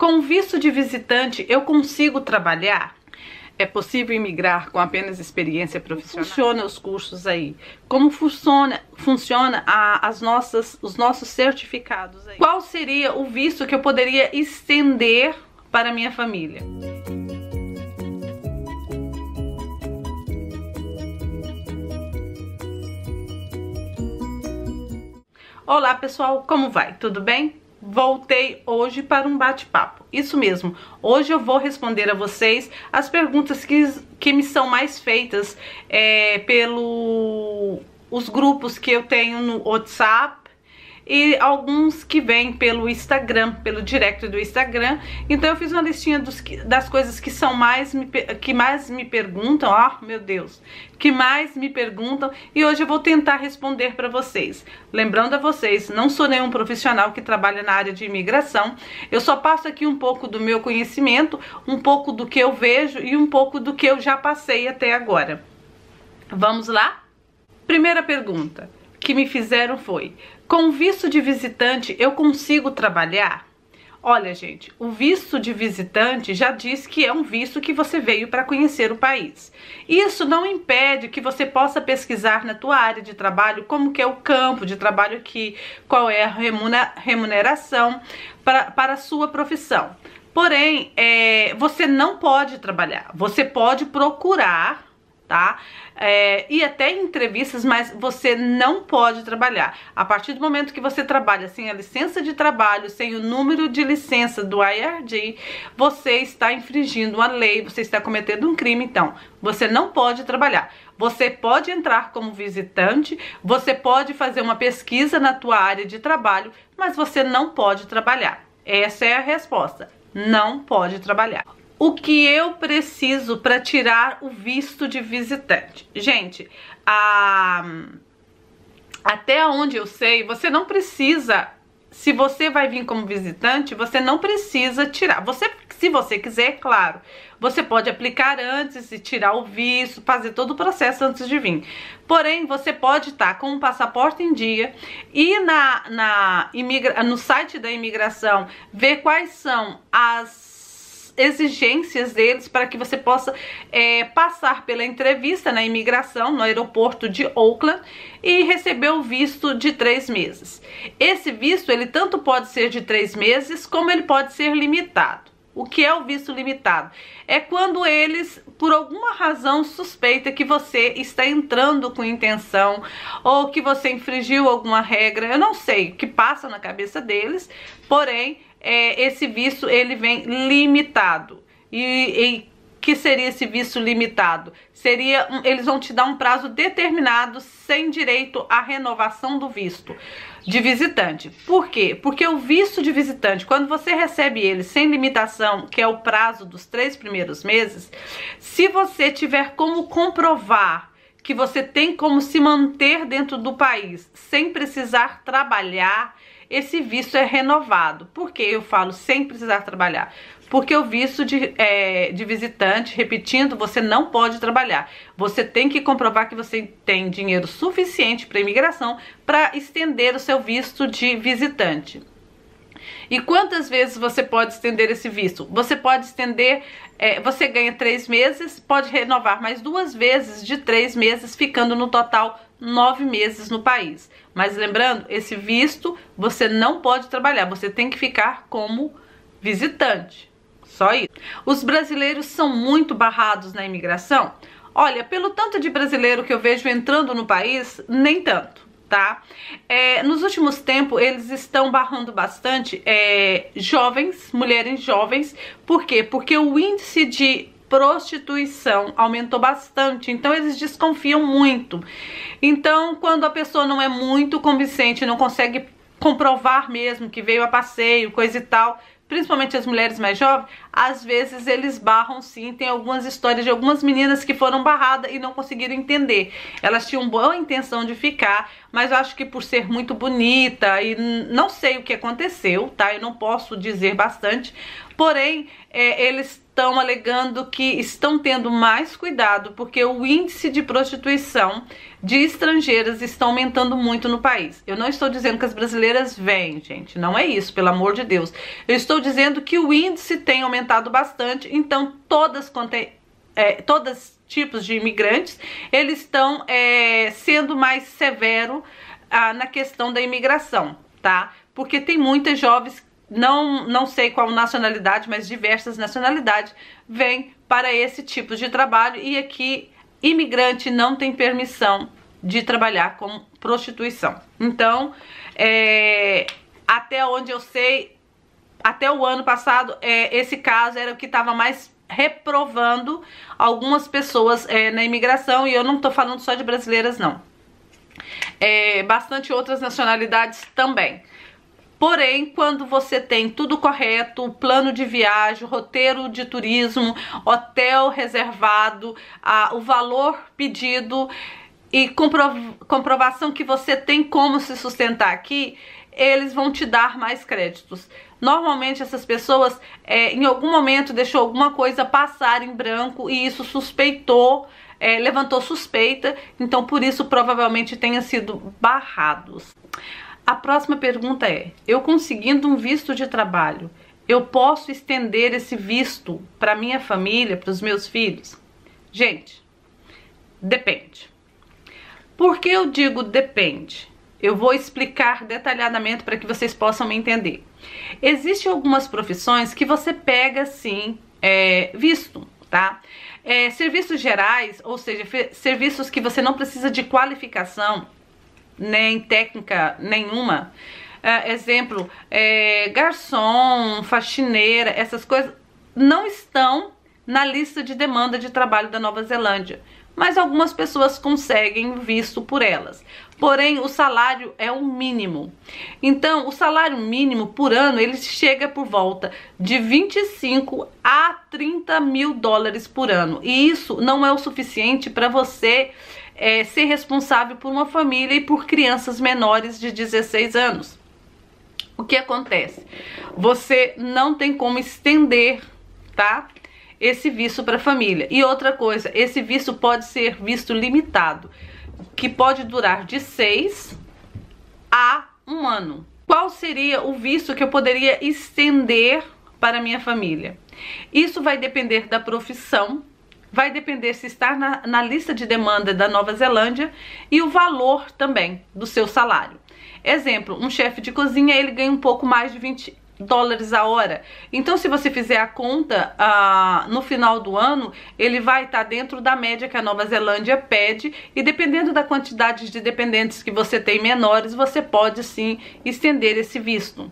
Com visto de visitante, eu consigo trabalhar? É possível imigrar com apenas experiência profissional? Como funciona os cursos aí? Como funciona, funciona a, as nossas, os nossos certificados aí? Qual seria o visto que eu poderia estender para minha família? Olá pessoal, como vai? Tudo bem? voltei hoje para um bate-papo. Isso mesmo, hoje eu vou responder a vocês as perguntas que, que me são mais feitas é, pelo os grupos que eu tenho no WhatsApp e alguns que vêm pelo Instagram, pelo direct do Instagram. Então eu fiz uma listinha dos, das coisas que são mais me, que mais me perguntam, ó, oh, meu Deus, que mais me perguntam e hoje eu vou tentar responder para vocês. Lembrando a vocês, não sou nenhum profissional que trabalha na área de imigração. Eu só passo aqui um pouco do meu conhecimento, um pouco do que eu vejo e um pouco do que eu já passei até agora. Vamos lá? Primeira pergunta que me fizeram foi: com visto de visitante eu consigo trabalhar? Olha, gente, o visto de visitante já diz que é um visto que você veio para conhecer o país. Isso não impede que você possa pesquisar na tua área de trabalho como que é o campo de trabalho aqui, qual é a remuneração para, para a sua profissão. Porém, é, você não pode trabalhar, você pode procurar tá? É, e até entrevistas, mas você não pode trabalhar. A partir do momento que você trabalha sem a licença de trabalho, sem o número de licença do IRD, você está infringindo a lei, você está cometendo um crime, então você não pode trabalhar. Você pode entrar como visitante, você pode fazer uma pesquisa na tua área de trabalho, mas você não pode trabalhar. Essa é a resposta. Não pode trabalhar o que eu preciso para tirar o visto de visitante. Gente, a... até onde eu sei, você não precisa, se você vai vir como visitante, você não precisa tirar. Você, se você quiser, claro, você pode aplicar antes e tirar o visto, fazer todo o processo antes de vir. Porém, você pode estar tá com o passaporte em dia e na, na imigra... no site da imigração ver quais são as exigências deles para que você possa é, passar pela entrevista na imigração no aeroporto de Oakland e receber o visto de três meses. Esse visto ele tanto pode ser de três meses como ele pode ser limitado. O que é o visto limitado? É quando eles, por alguma razão, suspeita que você está entrando com intenção ou que você infringiu alguma regra, eu não sei o que passa na cabeça deles, porém, é, esse visto ele vem limitado. e, e que seria esse visto limitado? Seria, eles vão te dar um prazo determinado sem direito à renovação do visto de visitante. Por quê? Porque o visto de visitante, quando você recebe ele sem limitação, que é o prazo dos três primeiros meses, se você tiver como comprovar que você tem como se manter dentro do país sem precisar trabalhar, esse visto é renovado. Por que eu falo sem precisar trabalhar? porque o visto de, é, de visitante, repetindo, você não pode trabalhar. Você tem que comprovar que você tem dinheiro suficiente para imigração para estender o seu visto de visitante. E quantas vezes você pode estender esse visto? Você pode estender, é, você ganha três meses, pode renovar mais duas vezes de três meses, ficando no total nove meses no país. Mas lembrando, esse visto você não pode trabalhar, você tem que ficar como visitante. Só isso. Os brasileiros são muito barrados na imigração? Olha, pelo tanto de brasileiro que eu vejo entrando no país, nem tanto tá? É, nos últimos tempos, eles estão barrando bastante é, jovens, mulheres jovens. Por quê? Porque o índice de prostituição aumentou bastante, então eles desconfiam muito. Então, quando a pessoa não é muito convincente, não consegue comprovar mesmo que veio a passeio, coisa e tal, principalmente as mulheres mais jovens, às vezes eles barram sim. Tem algumas histórias de algumas meninas que foram barradas e não conseguiram entender. Elas tinham boa intenção de ficar, mas acho que por ser muito bonita e não sei o que aconteceu, tá? Eu não posso dizer bastante. Porém, é, eles estão alegando que estão tendo mais cuidado porque o índice de prostituição de estrangeiras está aumentando muito no país. Eu não estou dizendo que as brasileiras vêm, gente, não é isso, pelo amor de Deus. Eu estou dizendo que o índice tem aumentado bastante, então todas contém é, é todos tipos de imigrantes, eles estão é, sendo mais severo ah, na questão da imigração, tá? Porque tem muitas jovens não, não sei qual nacionalidade, mas diversas nacionalidades, vêm para esse tipo de trabalho e aqui imigrante não tem permissão de trabalhar com prostituição. Então, é, até onde eu sei, até o ano passado, é, esse caso era o que estava mais reprovando algumas pessoas é, na imigração, e eu não estou falando só de brasileiras, não. É, bastante outras nacionalidades também. Porém, quando você tem tudo correto, plano de viagem, roteiro de turismo, hotel reservado, a, o valor pedido e comprovação que você tem como se sustentar aqui, eles vão te dar mais créditos. Normalmente essas pessoas é, em algum momento deixou alguma coisa passar em branco e isso suspeitou, é, levantou suspeita, então por isso provavelmente tenha sido barrados. A próxima pergunta é: eu conseguindo um visto de trabalho, eu posso estender esse visto para minha família, para os meus filhos? Gente, depende. Por que eu digo depende? Eu vou explicar detalhadamente para que vocês possam me entender. Existem algumas profissões que você pega sim é, visto, tá? É, serviços gerais, ou seja, serviços que você não precisa de qualificação, nem técnica nenhuma. Uh, exemplo, é, garçom, faxineira, essas coisas não estão na lista de demanda de trabalho da Nova Zelândia, mas algumas pessoas conseguem visto por elas porém o salário é o mínimo. Então, o salário mínimo por ano ele chega por volta de 25 a 30 mil dólares por ano, e isso não é o suficiente para você é, ser responsável por uma família e por crianças menores de 16 anos. O que acontece? Você não tem como estender, tá? Esse visto para a família. E outra coisa, esse visto pode ser visto limitado que pode durar de 6 a um ano. Qual seria o visto que eu poderia estender para minha família? Isso vai depender da profissão, vai depender se está na, na lista de demanda da Nova Zelândia e o valor também do seu salário. Exemplo, um chefe de cozinha, ele ganha um pouco mais de 20 dólares a hora. Então, se você fizer a conta, ah, no final do ano, ele vai estar tá dentro da média que a Nova Zelândia pede, e dependendo da quantidade de dependentes que você tem menores, você pode sim estender esse visto.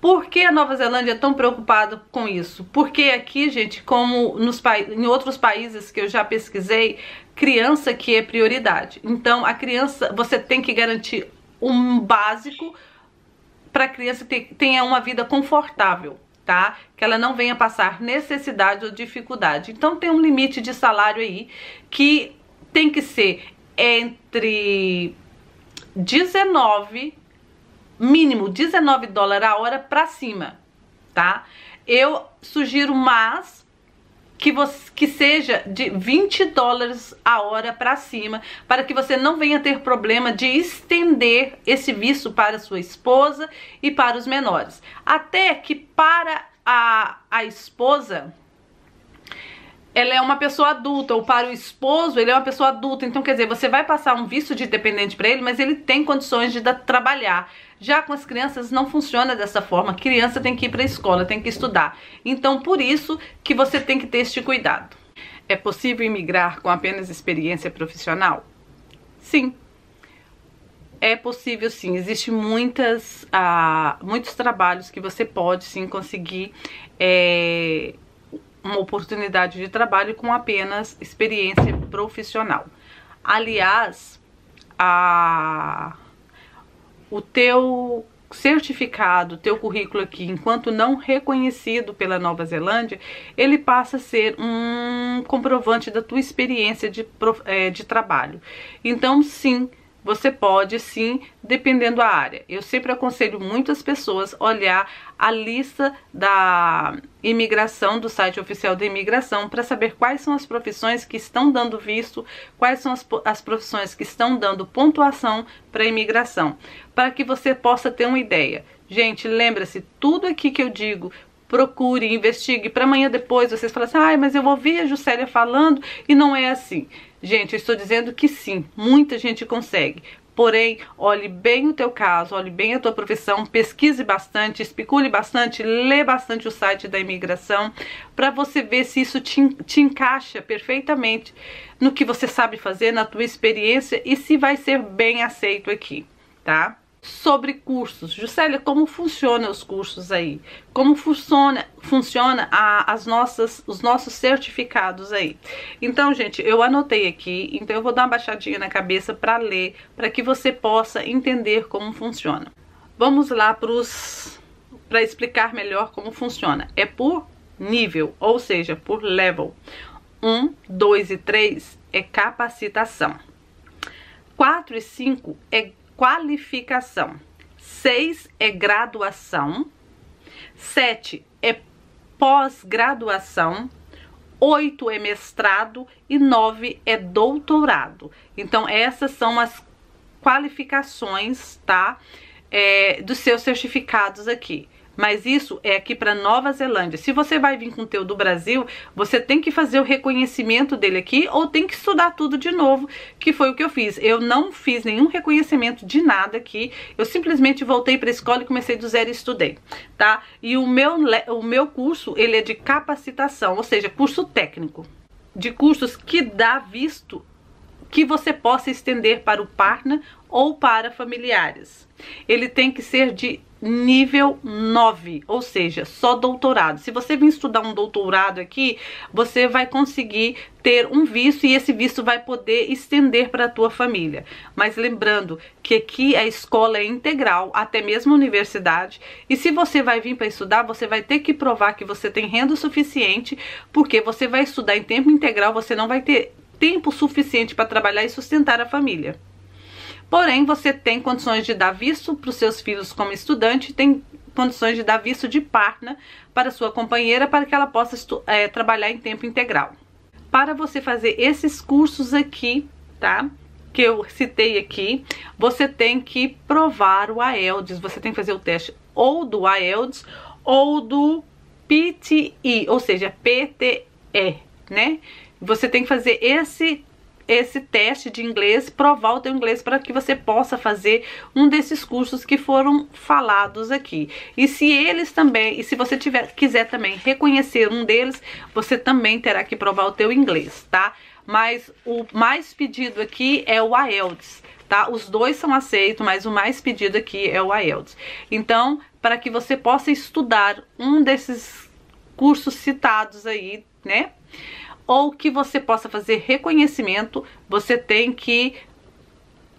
Por que a Nova Zelândia é tão preocupada com isso? Porque aqui, gente, como nos em outros países que eu já pesquisei, criança que é prioridade. Então, a criança, você tem que garantir um básico para a criança ter, tenha uma vida confortável, tá? Que ela não venha passar necessidade ou dificuldade. Então tem um limite de salário aí que tem que ser entre 19 mínimo 19 dólares a hora para cima, tá? Eu sugiro mais que, você, que seja de 20 dólares a hora para cima, para que você não venha ter problema de estender esse visto para sua esposa e para os menores. Até que para a, a esposa ela é uma pessoa adulta, ou para o esposo, ele é uma pessoa adulta. Então, quer dizer, você vai passar um visto de dependente para ele, mas ele tem condições de trabalhar. Já com as crianças não funciona dessa forma. A criança tem que ir para a escola, tem que estudar. Então, por isso que você tem que ter este cuidado. É possível imigrar com apenas experiência profissional? Sim. É possível sim, existe muitas, ah, muitos trabalhos que você pode sim conseguir é, uma oportunidade de trabalho com apenas experiência profissional. Aliás, a... o teu certificado, teu currículo aqui, enquanto não reconhecido pela Nova Zelândia, ele passa a ser um comprovante da tua experiência de, eh, de trabalho. Então, sim, você pode sim, dependendo da área. Eu sempre aconselho muitas pessoas olhar a lista da imigração, do site oficial da imigração, para saber quais são as profissões que estão dando visto, quais são as, as profissões que estão dando pontuação para a imigração, para que você possa ter uma ideia. Gente, lembra-se, tudo aqui que eu digo, procure, investigue, para amanhã depois vocês falarem assim, ah, mas eu ouvi a Juscelia falando e não é assim. Gente, eu estou dizendo que sim, muita gente consegue. Porém, olhe bem o teu caso, olhe bem a tua profissão, pesquise bastante, especule bastante, lê bastante o site da imigração para você ver se isso te, te encaixa perfeitamente no que você sabe fazer, na tua experiência e se vai ser bem aceito aqui, tá? sobre cursos. Juscelia, como funciona os cursos aí? Como funciona, funciona a, as nossas, os nossos certificados aí? Então, gente, eu anotei aqui, então eu vou dar uma baixadinha na cabeça para ler, para que você possa entender como funciona. Vamos lá para explicar melhor como funciona. É por nível, ou seja, por level. 1, 2 e 3 é capacitação. 4 e 5 é qualificação. 6 é graduação. 7 é pós-graduação. 8 é mestrado e 9 é doutorado. Então, essas são as qualificações, tá? É, dos seus certificados aqui mas isso é aqui para Nova Zelândia. Se você vai vir com o teu do Brasil, você tem que fazer o reconhecimento dele aqui ou tem que estudar tudo de novo, que foi o que eu fiz. Eu não fiz nenhum reconhecimento de nada aqui, eu simplesmente voltei para a escola e comecei do zero e estudei, tá? E o meu, o meu curso, ele é de capacitação, ou seja, curso técnico. De cursos que dá visto que você possa estender para o partner ou para familiares. Ele tem que ser de nível 9, ou seja, só doutorado. Se você vir estudar um doutorado aqui, você vai conseguir ter um visto e esse visto vai poder estender para a tua família. Mas lembrando que aqui a escola é integral, até mesmo a universidade, e se você vai vir para estudar, você vai ter que provar que você tem renda suficiente, porque você vai estudar em tempo integral, você não vai ter tempo suficiente para trabalhar e sustentar a família. Porém, você tem condições de dar visto para os seus filhos como estudante, tem condições de dar visto de partner para sua companheira para que ela possa é, trabalhar em tempo integral. Para você fazer esses cursos aqui, tá? Que eu citei aqui, você tem que provar o IELTS, você tem que fazer o teste ou do IELTS ou do PTE, ou seja, PTE, né? Você tem que fazer esse esse teste de inglês, provar o teu inglês para que você possa fazer um desses cursos que foram falados aqui. E se eles também, e se você tiver, quiser também reconhecer um deles, você também terá que provar o teu inglês, tá? Mas o mais pedido aqui é o IELTS, tá? Os dois são aceitos, mas o mais pedido aqui é o IELTS. Então, para que você possa estudar um desses cursos citados aí, né? ou que você possa fazer reconhecimento, você tem que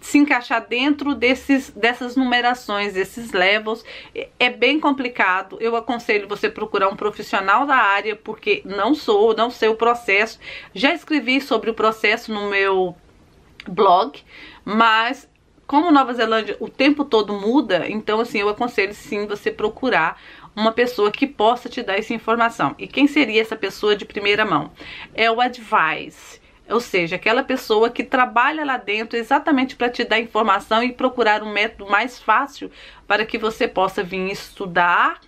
se encaixar dentro desses, dessas numerações, desses levels. É, é bem complicado. Eu aconselho você procurar um profissional da área, porque não sou, não sei o processo. Já escrevi sobre o processo no meu blog, mas como Nova Zelândia o tempo todo muda, então assim, eu aconselho sim você procurar uma pessoa que possa te dar essa informação. E quem seria essa pessoa de primeira mão? É o advice ou seja, aquela pessoa que trabalha lá dentro exatamente para te dar informação e procurar um método mais fácil para que você possa vir estudar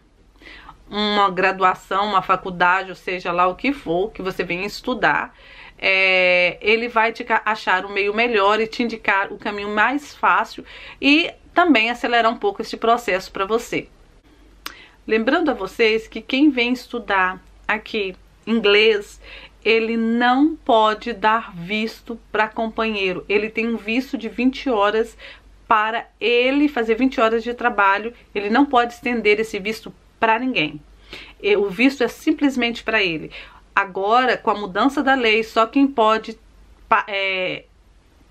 uma graduação, uma faculdade, ou seja lá o que for que você venha estudar, é, ele vai te achar o um meio melhor e te indicar o caminho mais fácil e também acelerar um pouco este processo para você. Lembrando a vocês que quem vem estudar aqui inglês, ele não pode dar visto para companheiro. Ele tem um visto de 20 horas para ele fazer 20 horas de trabalho. Ele não pode estender esse visto para ninguém. O visto é simplesmente para ele. Agora, com a mudança da lei, só quem pode é,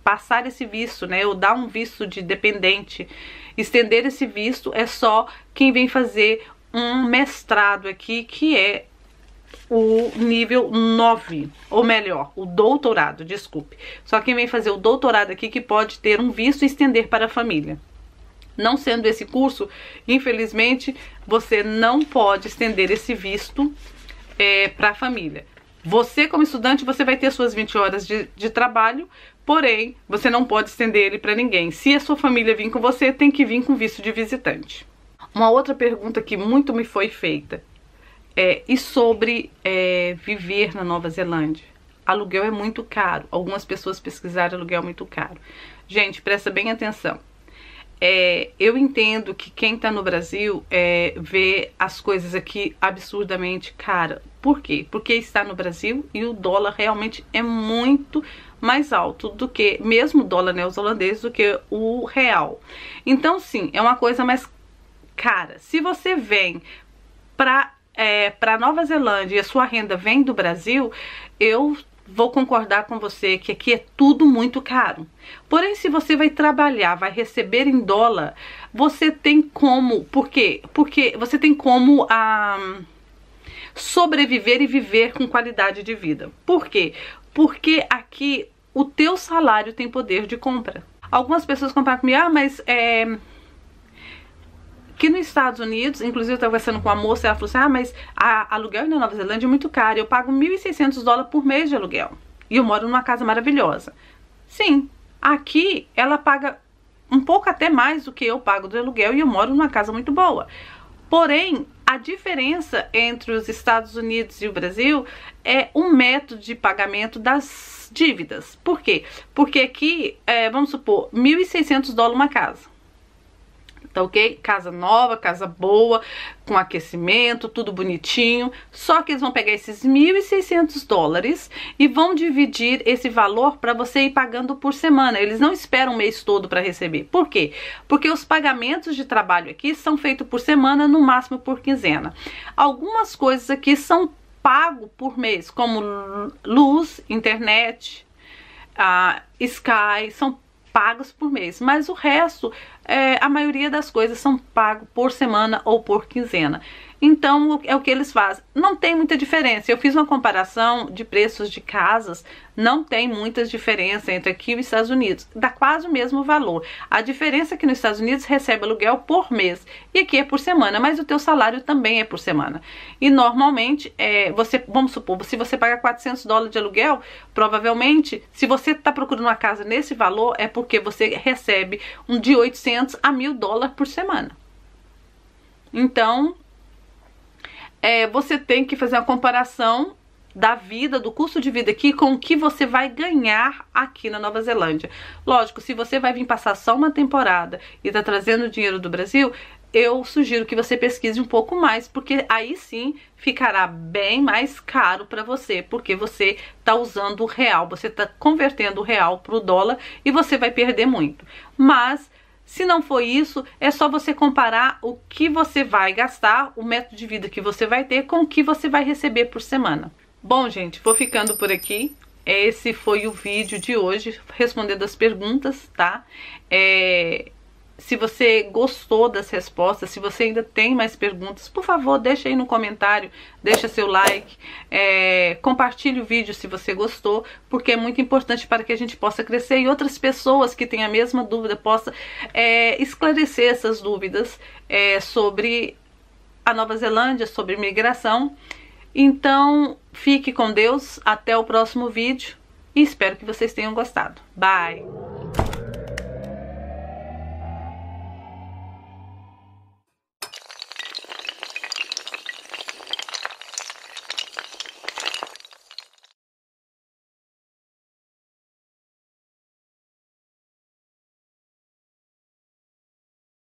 passar esse visto, né, ou dar um visto de dependente, estender esse visto é só quem vem fazer um mestrado aqui que é o nível 9, ou melhor, o doutorado, desculpe. Só quem vem fazer o doutorado aqui que pode ter um visto e estender para a família. Não sendo esse curso, infelizmente, você não pode estender esse visto é, para a família. Você, como estudante, você vai ter suas 20 horas de, de trabalho, porém, você não pode estender ele para ninguém. Se a sua família vir com você, tem que vir com visto de visitante. Uma outra pergunta que muito me foi feita é, e sobre é, viver na Nova Zelândia. Aluguel é muito caro. Algumas pessoas pesquisaram aluguel é muito caro. Gente, presta bem atenção. É, eu entendo que quem está no Brasil é, vê as coisas aqui absurdamente cara. Por quê? Porque está no Brasil e o dólar realmente é muito mais alto do que, mesmo o dólar neozelandês, né, do que o real. Então, sim, é uma coisa mais Cara, se você vem para é, para Nova Zelândia e a sua renda vem do Brasil, eu vou concordar com você que aqui é tudo muito caro. Porém, se você vai trabalhar, vai receber em dólar, você tem como, por quê? Porque você tem como a ah, sobreviver e viver com qualidade de vida. Por quê? Porque aqui o teu salário tem poder de compra. Algumas pessoas compram comigo, ah, mas é, que nos Estados Unidos, inclusive eu estava conversando com uma moça, ela falou assim, ah, mas a, aluguel na Nova Zelândia é muito caro, eu pago 1.600 dólares por mês de aluguel. E eu moro numa casa maravilhosa. Sim, aqui ela paga um pouco até mais do que eu pago de aluguel e eu moro numa casa muito boa. Porém, a diferença entre os Estados Unidos e o Brasil é o um método de pagamento das dívidas. Por quê? Porque aqui, é, vamos supor, 1.600 dólares uma casa tá ok? Casa nova, casa boa, com aquecimento, tudo bonitinho. Só que eles vão pegar esses 1.600 dólares e vão dividir esse valor para você ir pagando por semana. Eles não esperam o mês todo para receber. Por quê? Porque os pagamentos de trabalho aqui são feitos por semana, no máximo por quinzena. Algumas coisas aqui são pago por mês, como luz, internet, a ah, Sky, são pagos por mês, mas o resto, é, a maioria das coisas são pagos por semana ou por quinzena. Então é o que eles fazem. Não tem muita diferença. Eu fiz uma comparação de preços de casas, não tem muita diferença entre aqui e os Estados Unidos. Dá quase o mesmo valor. A diferença é que nos Estados Unidos recebe aluguel por mês e aqui é por semana, mas o teu salário também é por semana. E normalmente, é, você, vamos supor, se você paga 400 dólares de aluguel, provavelmente, se você está procurando uma casa nesse valor, é porque você recebe um de 800 a 1000 dólares por semana. Então, é, você tem que fazer uma comparação da vida, do custo de vida aqui com o que você vai ganhar aqui na Nova Zelândia. Lógico, se você vai vir passar só uma temporada e tá trazendo dinheiro do Brasil, eu sugiro que você pesquise um pouco mais, porque aí sim ficará bem mais caro para você, porque você está usando o real, você está convertendo o real para o dólar e você vai perder muito. Mas se não for isso, é só você comparar o que você vai gastar, o método de vida que você vai ter, com o que você vai receber por semana. Bom, gente, vou ficando por aqui. Esse foi o vídeo de hoje, respondendo as perguntas, tá? É, se você gostou das respostas, se você ainda tem mais perguntas, por favor, deixa aí no comentário, deixa seu like, é, compartilhe o vídeo se você gostou, porque é muito importante para que a gente possa crescer e outras pessoas que têm a mesma dúvida possam é, esclarecer essas dúvidas é, sobre a Nova Zelândia, sobre migração. Então, fique com Deus, até o próximo vídeo e espero que vocês tenham gostado. Bye!